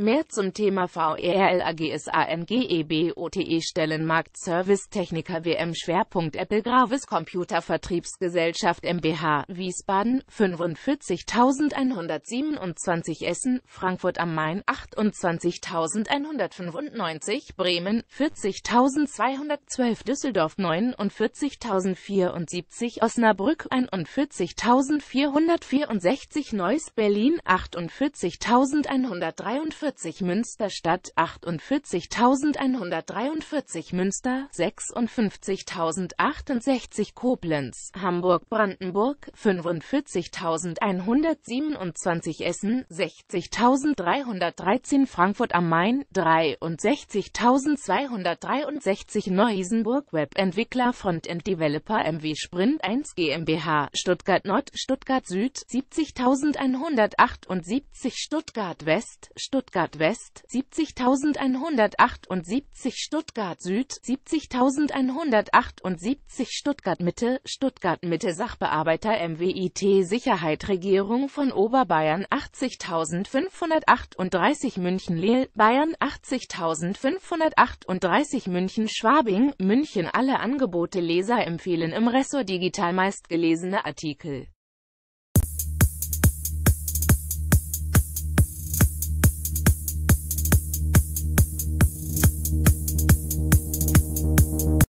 Mehr zum Thema VRLAGSANGEBOTE e e Stellenmarkt Service Techniker WM Schwerpunkt Apple Gravis Computer Vertriebsgesellschaft MBH Wiesbaden 45127 Essen Frankfurt am Main 28195 Bremen 40212 Düsseldorf 49074 Osnabrück 41464 Neuss Berlin 48143 48 Münsterstadt, 48.143 Münster, 56.068 Koblenz, Hamburg-Brandenburg, 45.127 Essen, 60.313 Frankfurt am Main, 63.263 Neu-Isenburg, Webentwickler Frontend Developer MW Sprint 1 GmbH, Stuttgart Nord, Stuttgart Süd, 70.178 Stuttgart West, Stuttgart Stuttgart West 70.178 Stuttgart Süd 70.178 Stuttgart Mitte Stuttgart Mitte Sachbearbeiter MWIT Sicherheit Regierung von Oberbayern 80.538 München Lehl Bayern 80.538 München Schwabing München Alle Angebote Leser empfehlen im Ressort Digital meistgelesene Artikel